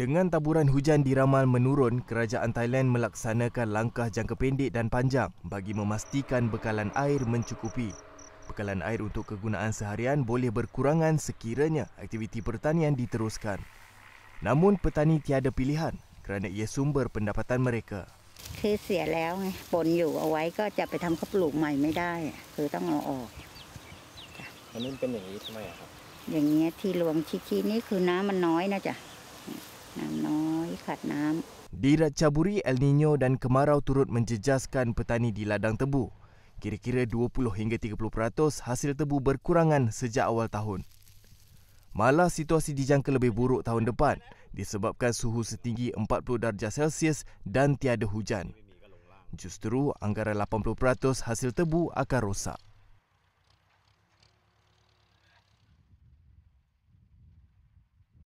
Dengan taburan hujan diramal menurun, kerajaan Thailand melaksanakan langkah jangka pendek dan panjang bagi memastikan bekalan air mencukupi. Bekalan air untuk kegunaan seharian boleh berkurangan sekiranya aktiviti pertanian diteruskan. Namun petani tiada pilihan kerana ia sumber pendapatan mereka. Kerana ia sumber pendapatan mereka. Di Ratchaburi, El Nino dan kemarau turut menjejaskan petani di ladang tebu. Kira-kira 20 hingga 30% peratus hasil tebu berkurangan sejak awal tahun. Malah situasi dijangka lebih buruk tahun depan disebabkan suhu setinggi 40 darjah Celsius dan tiada hujan. Justeru anggaran 80% peratus hasil tebu akan rosak.